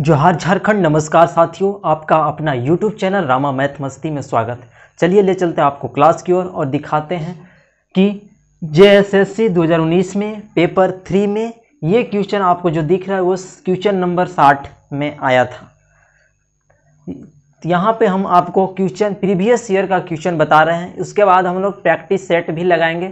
जोहार झारखंड नमस्कार साथियों आपका अपना YouTube चैनल रामा मैथ मस्ती में स्वागत चलिए ले चलते हैं आपको क्लास की ओर और, और दिखाते हैं कि जे 2019 में पेपर थ्री में ये क्वेश्चन आपको जो दिख रहा है वो क्वेश्चन नंबर साठ में आया था यहाँ पे हम आपको क्वेश्चन प्रीवियस ईयर का क्वेश्चन बता रहे हैं उसके बाद हम लोग प्रैक्टिस सेट भी लगाएंगे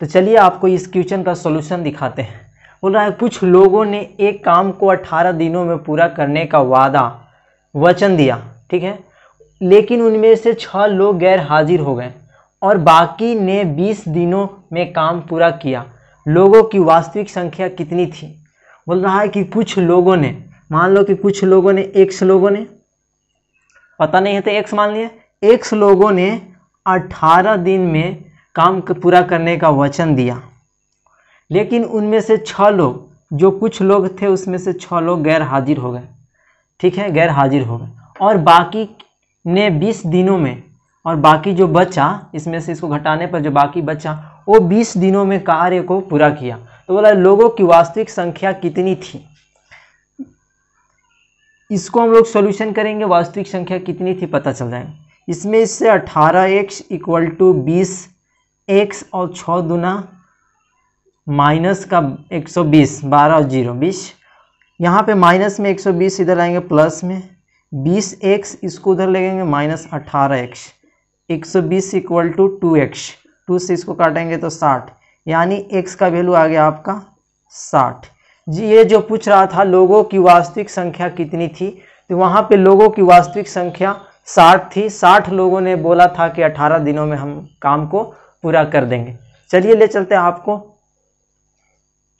तो चलिए आपको इस क्वेश्चन का सोल्यूशन दिखाते हैं बोल रहा है कुछ लोगों ने एक काम को अठारह दिनों में पूरा करने का वादा वचन दिया ठीक है लेकिन उनमें से छः लोग गैर हाजिर हो गए और बाकी ने बीस दिनों में काम पूरा किया लोगों की वास्तविक संख्या कितनी थी बोल रहा है कि कुछ लोगों ने मान लो कि कुछ लोगों ने एक लोगों ने पता नहीं है तो एक मान लिया एक लोगों ने अठारह दिन में काम पूरा करने का वचन दिया लेकिन उनमें से छः लोग जो कुछ लोग थे उसमें से छः लोग गैर हाजिर हो गए ठीक है गैर हाजिर हो गए और बाकी ने बीस दिनों में और बाकी जो बचा इसमें से इसको घटाने पर जो बाकी बचा वो बीस दिनों में कार्य को पूरा किया तो बोला लोगों की वास्तविक संख्या कितनी थी इसको हम लोग सोल्यूशन करेंगे वास्तविक संख्या कितनी थी पता चल जाएगा इसमें इससे अठारह एक्स इक्वल टू बीस एक्स और छः दुना माइनस का 120 12 और जीरो बीस यहाँ पे माइनस में 120 इधर आएंगे प्लस में 20x इसको उधर लगेंगे माइनस अठारह एक्स एक सौ बीस equal to two X two से इसको काटेंगे तो साठ यानी x का वैल्यू आ गया आपका साठ जी ये जो पूछ रहा था लोगों की वास्तविक संख्या कितनी थी तो वहाँ पे लोगों की वास्तविक संख्या साठ थी साठ लोगों ने बोला था कि अठारह दिनों में हम काम को पूरा कर देंगे चलिए ले चलते हैं आपको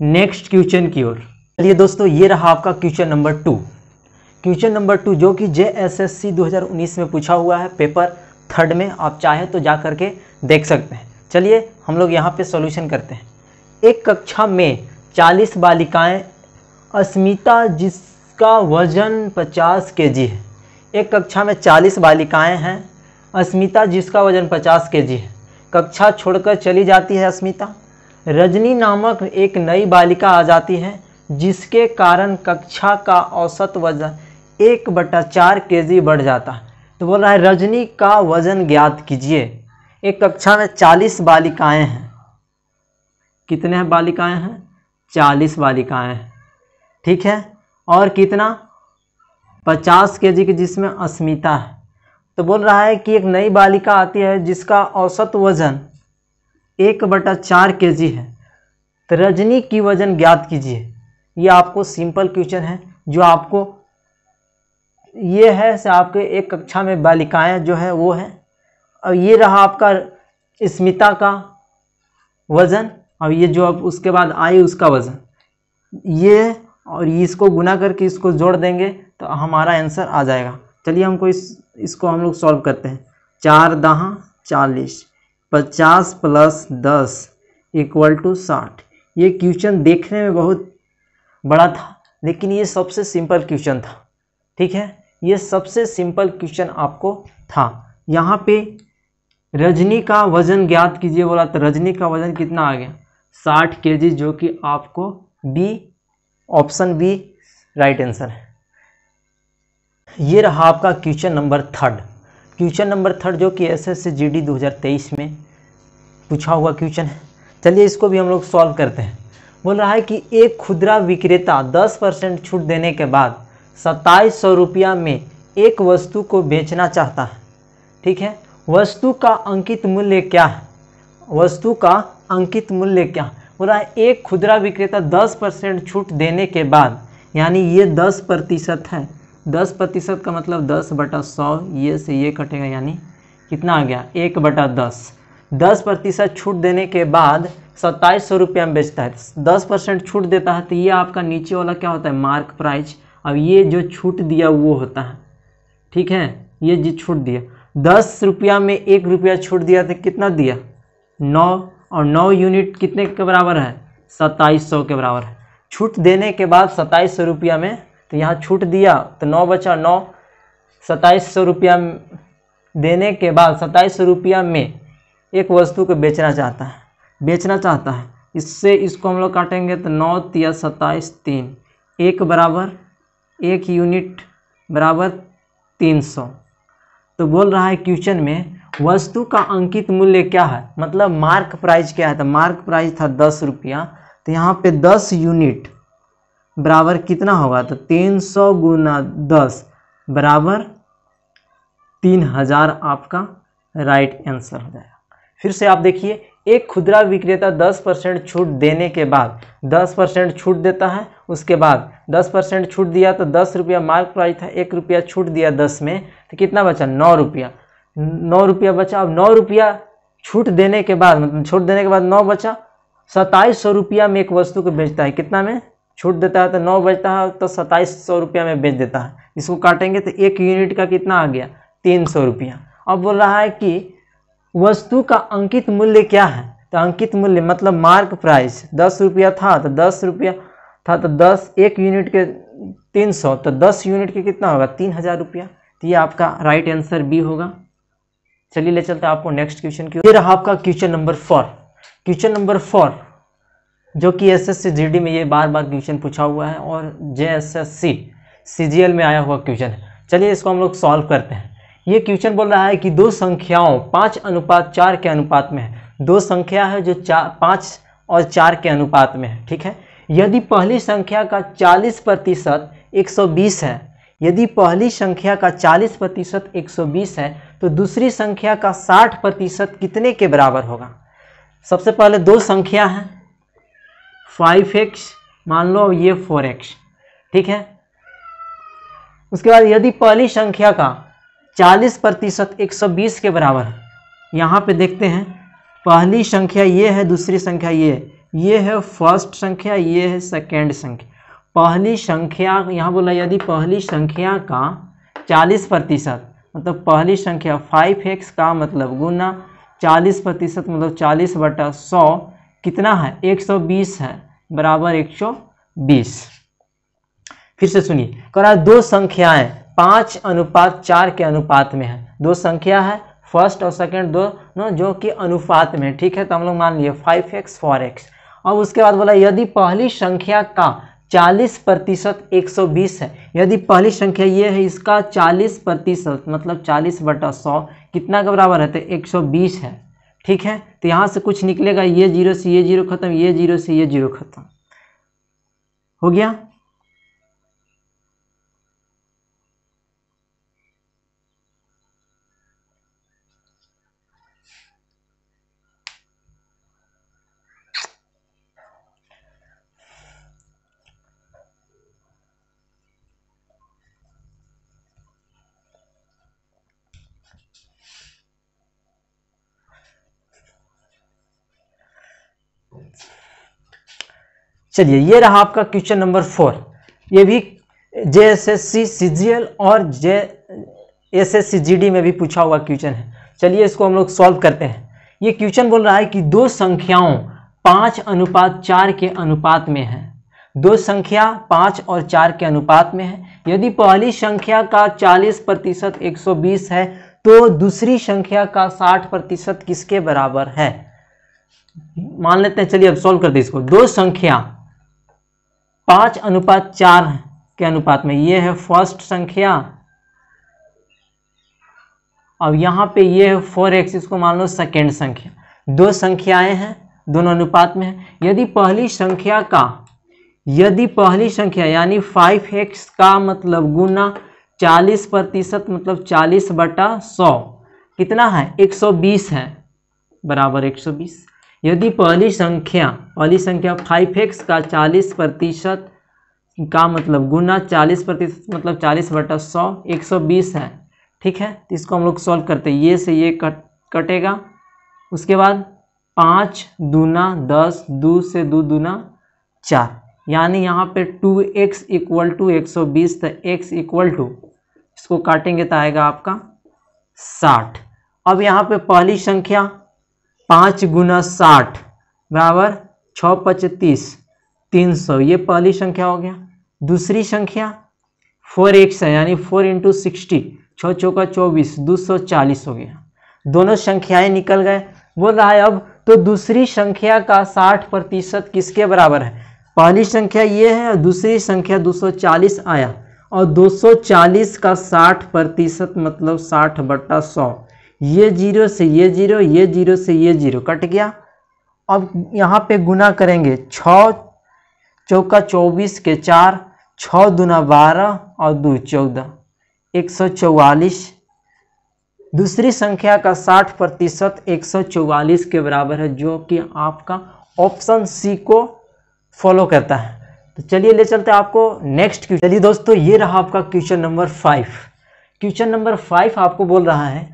नेक्स्ट क्वेश्चन की ओर चलिए दोस्तों ये रहा आपका question number two question number two जो कि जे एस एस सी दो हज़ार उन्नीस में पूछा हुआ है पेपर थर्ड में आप चाहे तो जा करके देख सकते हैं चलिए हम लोग यहाँ पे सॉल्यूशन करते हैं एक कक्षा में चालीस बालिकाएं अस्मिता जिसका वजन पचास के है एक कक्षा में चालीस बालिकाएं हैं अस्मिता जिसका वजन पचास के है कक्षा छोड़कर चली जाती है अस्मिता रजनी नामक एक नई बालिका आ जाती है जिसके कारण कक्षा का औसत वजन एक बटा चार के बढ़ जाता है तो बोल रहा है रजनी का वजन ज्ञात कीजिए एक कक्षा में चालीस बालिकाएं हैं कितने हैं बालिकाएं हैं चालीस बालिकाएं हैं ठीक है और कितना पचास के जी की जिसमें अस्मिता है तो बोल रहा है कि एक नई बालिका आती है जिसका औसत वजन एक बटा चार के जी है तो रजनी की वजन ज्ञात कीजिए ये आपको सिंपल क्वेश्चन है जो आपको ये है से आपके एक कक्षा में बालिकाएं जो है वो है और ये रहा आपका स्मिता का वज़न और ये जो अब उसके बाद आई उसका वज़न ये और इसको गुना करके इसको जोड़ देंगे तो हमारा आंसर आ जाएगा चलिए हमको इस इसको हम लोग सॉल्व करते हैं चार दहा चालीस पचास प्लस दस इक्वल टू साठ ये क्वेश्चन देखने में बहुत बड़ा था लेकिन ये सबसे सिंपल क्वेश्चन था ठीक है ये सबसे सिंपल क्वेश्चन आपको था यहाँ पे रजनी का वजन ज्ञात कीजिए बोला तो रजनी का वजन कितना आ गया साठ के जी जो कि आपको B option B right answer है ये रहा आपका question number third question number third जो कि एस एस जी डी दो हज़ार तेईस में पूछा हुआ क्वेश्चन है चलिए इसको भी हम लोग सॉल्व करते हैं बोल रहा है कि एक खुदरा विक्रेता दस परसेंट छूट देने के बाद सत्ताईस सौ रुपया में एक वस्तु को बेचना चाहता है ठीक है वस्तु का अंकित मूल्य क्या है वस्तु का अंकित मूल्य क्या बोल रहा है एक खुदरा विक्रेता दस परसेंट छूट देने के बाद यानी ये दस प्रतिशत है दस प्रतिशत का मतलब दस बटा सौ ये से ये कटेगा यानी कितना आ गया एक बटा दस दस प्रतिशत छूट देने के बाद सत्ताईस सौ रुपया में बेचता है दस परसेंट छूट देता है तो ये आपका नीचे वाला क्या होता है मार्क प्राइस अब ये जो छूट दिया वो होता है ठीक है ये जी छूट दिया दस रुपया में एक रुपया छूट दिया तो कितना दिया नौ और नौ यूनिट कितने के बराबर है सत्ताईस सौ के बराबर है छूट देने के बाद सत्ताईस सौ रुपया में तो यहाँ छूट दिया तो नौ बचा नौ सताईस सौ रुपया देने के बाद सताईस सौ रुपया में एक वस्तु को बेचना चाहता है बेचना चाहता है इससे इसको हम लोग काटेंगे तो नौ तिया सताईस तीन एक बराबर एक यूनिट बराबर तीन सौ तो बोल रहा है क्वेश्चन में वस्तु का अंकित मूल्य क्या है मतलब मार्क प्राइस क्या है तो मार्क प्राइस था दस रुपया तो यहाँ पे दस यूनिट बराबर कितना होगा तो तीन सौ गुना दस बराबर तीन हजार आपका राइट आंसर हो जाएगा फिर से आप देखिए एक खुदरा विक्रेता 10 परसेंट छूट देने के बाद 10 परसेंट छूट देता है उसके बाद 10 परसेंट छूट दिया तो दस रुपया मार्क प्राइस था एक रुपया छूट दिया दस में तो कितना बचा नौ रुपया नौ रुपया बचा अब नौ रुपया छूट देने के बाद मतलब छूट देने के बाद नौ बचा सत्ताईस सौ रुपया में एक वस्तु को बेचता है कितना में छूट देता है तो नौ बजता है तो सत्ताईस सौ रुपया में बेच देता है इसको काटेंगे तो एक यूनिट का कितना आ गया तीन सौ रुपया अब बोल रहा है कि वस्तु का अंकित मूल्य क्या है तो अंकित मूल्य मतलब मार्क प्राइस दस रुपया था तो दस रुपया था तो दस एक यूनिट के तीन सौ तो दस यूनिट के कितना होगा तीन हज़ार रुपया तो ये आपका राइट आंसर बी होगा चलिए ले चलते आपको नेक्स्ट क्वेश्चन की रहा आपका question number four question number four जो कि S S C G D में ये बार बार क्वेश्चन पूछा हुआ है और J S S C C G L में आया हुआ क्वेश्चन है चलिए इसको हम लोग सॉल्व करते हैं ये क्वेश्चन बोल रहा है कि दो संख्याओं पाँच अनुपात चार के अनुपात में है दो संख्या है जो चार पाँच और चार के अनुपात में है ठीक है यदि पहली संख्या का चालीस प्रतिशत एक सौ बीस है यदि पहली संख्या का चालीस प्रतिशत एक सौ बीस है तो दूसरी संख्या का साठ प्रतिशत कितने के बराबर होगा सबसे पहले दो संख्या हैं फाइव एक्स मान लो ये फोर एक्स ठीक है उसके बाद यदि पहली संख्या का 40 प्रतिशत एक के बराबर यहाँ पर देखते हैं पहली संख्या ये है दूसरी संख्या ये ये है फर्स्ट संख्या ये है सेकेंड संख्या पहली संख्या यहाँ बोला यदि पहली संख्या का 40 प्रतिशत मतलब पहली संख्या 5x का मतलब गुना 40 प्रतिशत मतलब 40 बटा सौ कितना है 120 है बराबर 120 फिर से सुनिए करा दो संख्याएं पाँच अनुपात चार के अनुपात में है दो संख्या है फर्स्ट और सेकंड नो जो कि अनुपात में ठीक है तो हम लोग मान लिए फाइव एक्स फोर एक्स अब उसके बाद बोला यदि पहली संख्या का 40 प्रतिशत एक है यदि पहली संख्या ये है इसका 40 प्रतिशत मतलब 40 बटा सौ कितना के बराबर है तो 120 है ठीक है तो यहाँ से कुछ निकलेगा ये जीरो से ये जीरो ख़त्म ये जीरो से ये जीरो ख़त्म हो गया चलिए ये रहा आपका क्वेश्चन नंबर फोर ये भी J S S C C G L और J S S C G D में भी पूछा हुआ क्वेश्चन है चलिए इसको हम लोग सॉल्व करते हैं ये क्वेश्चन बोल रहा है कि दो संख्याओं पाँच अनुपात चार के अनुपात में है दो संख्या पाँच और चार के अनुपात में है यदि पहली संख्या का चालीस प्रतिशत एक सौ बीस है तो दूसरी संख्या का साठ प्रतिशत किसके बराबर है मान लेते हैं चलिए अब सॉल्व करते हैं इसको दो संख्या पाँच अनुपात चार के अनुपात में ये है फर्स्ट संख्या और यहां पे ये है फोर एक्स इसको मान लो सेकेंड संख्या दो संख्याएं हैं दोनों अनुपात में है यदि पहली संख्या का यदि पहली संख्या यानी फाइव एक्स का मतलब गुना चालीस प्रतिशत मतलब चालीस बटा सौ कितना है एक सौ बीस है बराबर एक सौ बीस यदि पहली संख्या पहली संख्या फाइव एक्स का चालीस प्रतिशत का मतलब गुना चालीस प्रतिशत मतलब चालीस बटा सौ एक सौ बीस है ठीक है तो इसको हम लोग सॉल्व करते हैं ये से ये कट कटेगा उसके बाद पाँच दूना दस दो से दो दूना चार यानी यहाँ पे टू एक्स इक्वल टू एक सौ बीस तो एक्स इक्वल टू इसको काटेंगे तो आएगा आपका साठ अब यहाँ पे पहली संख्या पाँच गुना साठ बराबर छः पचतीस तीन सौ ये पहली संख्या हो गया दूसरी संख्या फोर एक्स है यानी फोर इंटू सिक्सटी छः चौका चौबीस दो सौ चालीस हो गया दोनों संख्याएं निकल गए बोल रहा है अब तो दूसरी संख्या का साठ प्रतिशत किसके बराबर है पहली संख्या ये है और दूसरी संख्या दो सौ चालीस आया और दो सौ चालीस का साठ प्रतिशत मतलब साठ बट्टा सौ ये जीरो से ये जीरो ये जीरो से ये जीरो कट गया अब यहाँ पे गुना करेंगे छ चौका चौबीस के चार छ दूना बारह और दो चौदह एक सौ चौवालीस दूसरी संख्या का साठ प्रतिशत एक सौ चौवालीस के बराबर है जो कि आपका ऑप्शन सी को फॉलो करता है तो चलिए ले चलते हैं आपको नेक्स्ट क्वेश्चन चलिए दोस्तों ये रहा आपका question number five question number five आपको बोल रहा है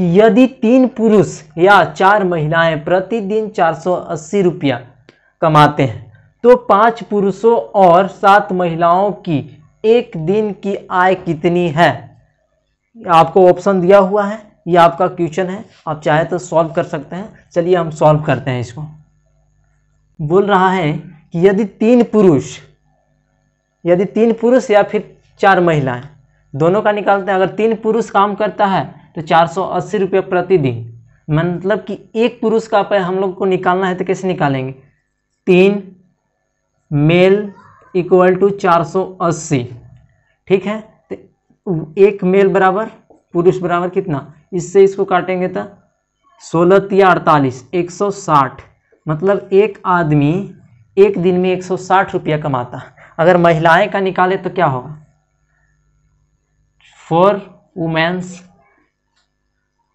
कि यदि तीन पुरुष या चार महिलाएं प्रतिदिन चार सौ अस्सी रुपया कमाते हैं तो पांच पुरुषों और सात महिलाओं की एक दिन की आय कितनी है आपको ऑप्शन दिया हुआ है यह आपका क्वेश्चन है आप चाहे तो सॉल्व कर सकते हैं चलिए हम सॉल्व करते हैं इसको बोल रहा है कि यदि तीन पुरुष यदि तीन पुरुष या फिर चार महिलाएं दोनों का निकालते हैं अगर तीन पुरुष काम करता है तो चार सौ अस्सी रुपये प्रतिदिन मतलब कि एक पुरुष का अपाय हम लोग को निकालना है तो कैसे निकालेंगे तीन मेल इक्वल टू चार सौ अस्सी ठीक है तो एक मेल बराबर पुरुष बराबर कितना इससे इसको काटेंगे तो सोलह तिया अड़तालीस एक सौ साठ मतलब एक आदमी एक दिन में एक सौ साठ रुपया कमाता अगर महिलाएं का निकाले तो क्या होगा फॉर वुमेन्स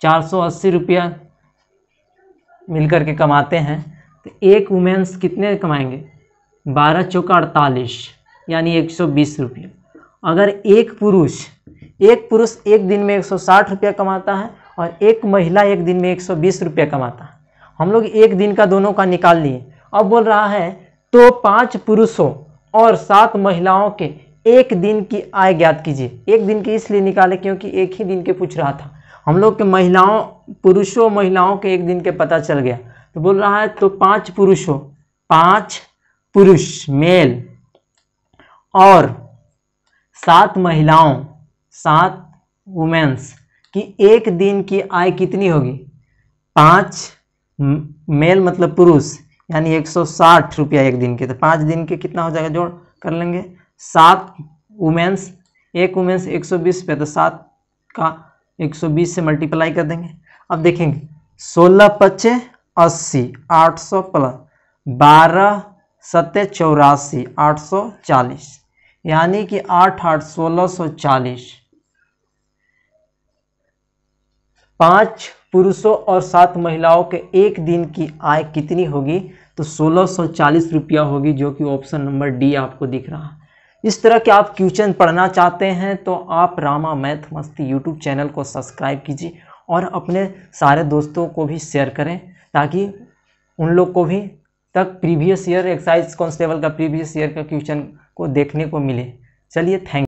480 रुपया मिलकर के कमाते हैं तो एक वुमेंस कितने कमाएंगे बारह चौका अड़तालीस यानी एक सौ बीस रुपये अगर एक पुरुष एक पुरुष एक दिन में एक सौ साठ रुपया कमाता है और एक महिला एक दिन में एक सौ बीस रुपया कमाता है हम लोग एक दिन का दोनों का निकाल लिए अब बोल रहा है तो पांच पुरुषों और सात महिलाओं के एक दिन की आय ज्ञात कीजिए एक दिन की इसलिए निकाले क्योंकि एक ही दिन के पूछ रहा था हम लोग के महिलाओं पुरुषों महिलाओं के एक दिन के पता चल गया तो बोल रहा है तो पांच पुरुषों पांच पुरुष मेल और सात महिलाओं सात वुमेन्स की एक दिन की आय कितनी होगी पाँच मेल मतलब पुरुष यानी एक सौ साठ रुपया एक दिन के तो पाँच दिन के कितना हो जाएगा जोड़ कर लेंगे सात वुमेन्स एक वुमेन्स एक सौ बीस रुपया तो सात का 120 से मल्टीप्लाई कर देंगे अब देखेंगे सोलह पच्चे अस्सी आठ सौ प्लस बारह सत्य चौरासी आठ सौ चालीस यानी कि आठ आठ सोलह सौ चालीस पांच पुरुषों और सात महिलाओं के एक दिन की आय कितनी होगी तो सोलह सौ चालीस रुपया होगी जो कि ऑप्शन नंबर डी आपको दिख रहा है इस तरह के आप क्वेश्चन पढ़ना चाहते हैं तो आप Rama math Masti YouTube channel को सब्सक्राइब कीजिए और अपने सारे दोस्तों को भी शेयर करें ताकि उन लोग को भी तक प्रीवियस ईयर एक्साइज कॉन्स्टेबल का प्रीवियस ईयर का क्वेश्चन को देखने को मिले चलिए थैंक